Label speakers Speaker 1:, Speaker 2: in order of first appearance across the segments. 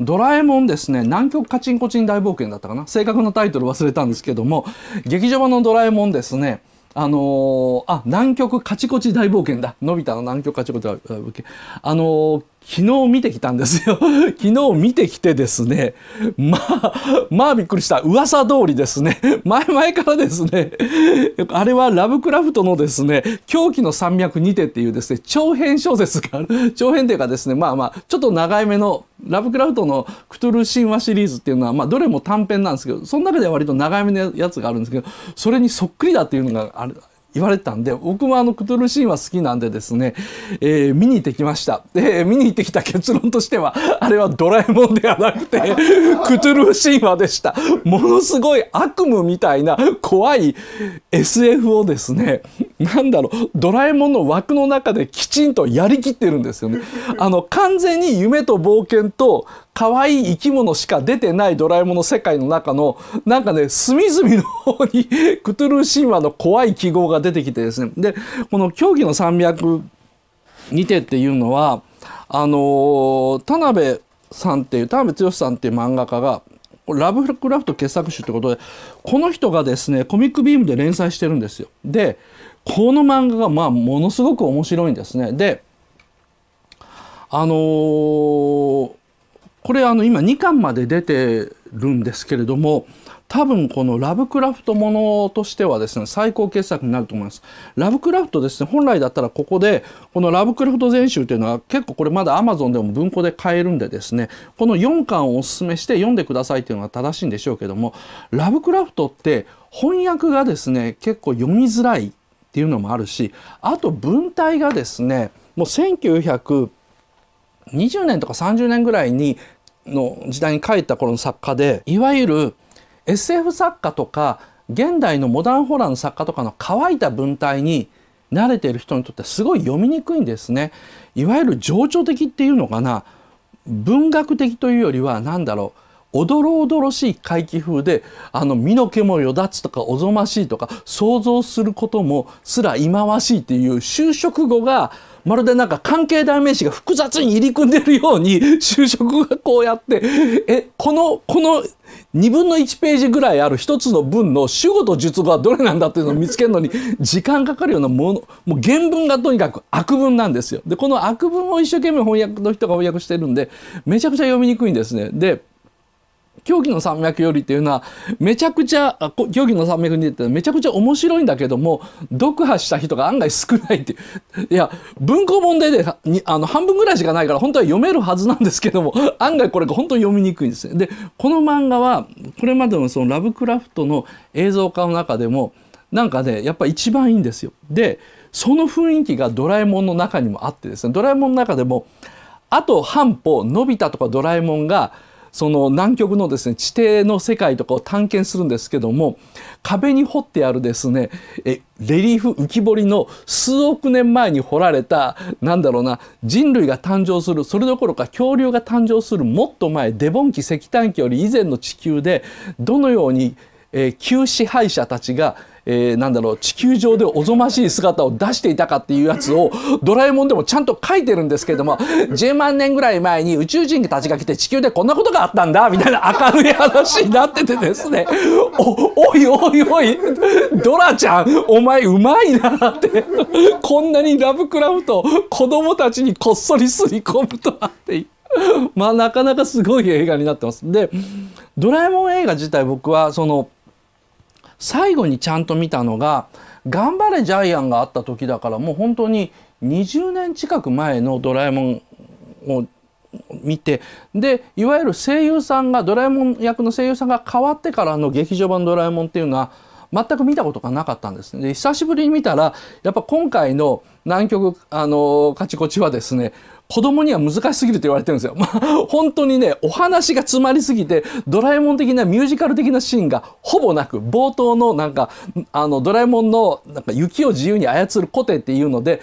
Speaker 1: ドラえもんですね、南極カチンコチン大冒険だったかな。正確なタイトル忘れたんですけども、劇場版のドラえもんですね、あのー、あ、南極カチコチ大冒険だ。のび太の南極カチコチ大冒険。あのー昨日見てきたんですよ。昨日見てきてですね、まあ、まあびっくりした。噂通りですね。前々からですね、あれはラブクラフトのですね、狂気の山脈にてっていうですね、長編小説がある。長編というかですね、まあまあ、ちょっと長い目のラブクラフトのクトゥル神話シリーズっていうのは、まあ、どれも短編なんですけど、その中では割と長めのやつがあるんですけど、それにそっくりだっていうのがある言われたんで僕もあのクトゥルシーンは好きなんでですね、えー、見に行ってきました、えー、見に行ってきた結論としてはあれはドラえもんではなくて クトゥルシーンはでしたものすごい悪夢みたいな怖い SF をですねなんだろうドラえもんの枠の中できちんとやりきってるんですよね。あの完全に夢と冒険と可愛い生き物しか出てないドラえもんの世界の中のなんかね隅々の方に クトゥルー神話の怖い記号が出てきてですねでこの「狂気の山脈にて」っていうのはあの田辺さんっていう田辺剛さんっていう漫画家がラブクラフト傑作集ということで、この人がですね、コミックビームで連載してるんですよ。で、この漫画がまあものすごく面白いんですね。で、あのー、これあの今2巻まで出てるんですけれども、多分このラブクラフトものとしてはですね、最高傑作になると思います。ラブクラフトですね、本来だったらここで、このラブクラフト全集というのは結構これまだアマゾンでも文庫で買えるんでですね、この4巻をおすすめして読んでくださいというのが正しいんでしょうけども、ラブクラフトって翻訳がですね、結構読みづらいっていうのもあるし、あと文体がですね、もう1920年とか30年ぐらいにの時代に書いた頃の作家でいわゆる SF 作家とか現代のモダンホラーの作家とかの乾いた文体に慣れている人にとってすごい読みにくいんですね。いわゆる情緒的っていうのかな文学的というよりは何だろうおどろおどろしい怪奇風であの身の毛もよだつとかおぞましいとか想像することもすら忌まわしいっていう就職語がまるでなんか関係代名詞が複雑に入り組んでるように 就職がこうやってえこのこの2分の1ページぐらいある1つの文の主語と述語はどれなんだっていうのを見つけるのに 時間かかるようなものもう原文がとにかく悪文なんですよ。でこの悪文を一生懸命翻訳の人が翻訳してるんでめちゃくちゃ読みにくいんですね。で狂気の山脈よりっていうのはめちゃくちゃ狂気の山脈にってめちゃくちゃ面白いんだけども読破した人が案外少ないっていういや文庫本ででにあの半分ぐらいしかないから本当は読めるはずなんですけども案外これが本当に読みにくいんですね。でこの漫画はこれまでのそのラブクラフトの映像化の中でもなんかねやっぱ一番いいんですよ。でその雰囲気がドラえもんの中にもあってですねドラえもんの中でもあと半歩のび太とかドラえもんがその南極のですね地底の世界とかを探検するんですけども壁に掘ってあるですねえレリーフ浮き彫りの数億年前に掘られた何だろうな人類が誕生するそれどころか恐竜が誕生するもっと前デボン紀石炭紀より以前の地球でどのようにえー、旧支配者たちが、えー、なんだろう地球上でおぞましい姿を出していたかっていうやつを ドラえもんでもちゃんと書いてるんですけれども10万年ぐらい前に宇宙人たちが来て地球でこんなことがあったんだみたいな明るい話になっててですねおおいおいおいドラちゃんお前うまいなってこんなにラブクラフト子供たちにこっそり吸い込むとはって。まあなかなかすごい映画になってます。でドラえもん映画自体僕はその最後にちゃんと見たのが「頑張れジャイアン」があった時だからもう本当に20年近く前の「ドラえもん」を見てでいわゆる声優さんがドラえもん役の声優さんが変わってからの劇場版「ドラえもん」っていうのは全く見たことがなかったんですね。で久しぶりに見たらやっぱ今回の南極あのカチコチはですね子供には難しすぎると言われてるんですよ。まあ、本当にね、お話が詰まりすぎて、ドラえもん的なミュージカル的なシーンがほぼなく、冒頭のなんか、あの、ドラえもんのなんか雪を自由に操るコテっていうので、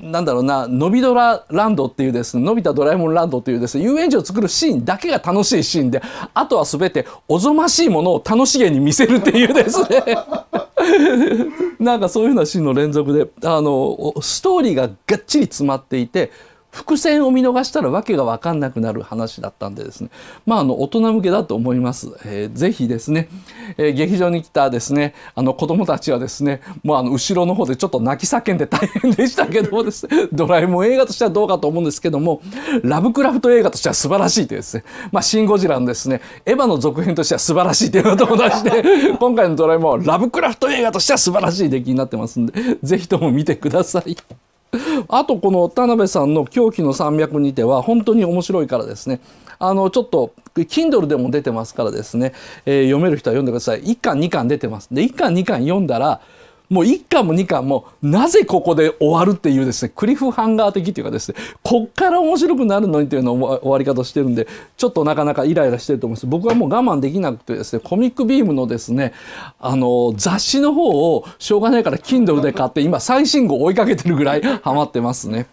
Speaker 1: なんだろうな、のびドラランドっていうですね、のび太ドラえもんランドというですね、遊園地を作るシーンだけが楽しいシーンで、あとは全ておぞましいものを楽しげに見せるっていうですね、なんかそういうようなシーンの連続で、あの、ストーリーががっちり詰まっていて、伏線を見逃したら訳が分かんなくなる話だったんでですねまああの大人向けだと思います、えー、ぜひですね、えー、劇場に来たですねあの子供たちはですねもうあの後ろの方でちょっと泣き叫んで大変でしたけどもですね ドラえもん映画としてはどうかと思うんですけどもラブクラフト映画としては素晴らしいというですねまあシン・ゴジラのですねエヴァの続編としては素晴らしいということを出し 今回のドラえもんはラブクラフト映画としては素晴らしい出来になってますんでぜひとも見てください。あとこの田辺さんの「狂気の山脈にて」は本当に面白いからですねあのちょっと Kindle でも出てますからですね、えー、読める人は読んでください1巻2巻出てますで1巻2巻読んだらもう1巻も2巻もなぜここで終わるっていうですねクリフハンガー的というかですねこっから面白くなるのにというのを終わり方してるんでちょっとなかなかイライラしてると思うんです僕はもう我慢できなくてですねコミックビームのですねあの雑誌の方をしょうがないから Kindle で買って今最新号追いかけてるぐらいハマってますね。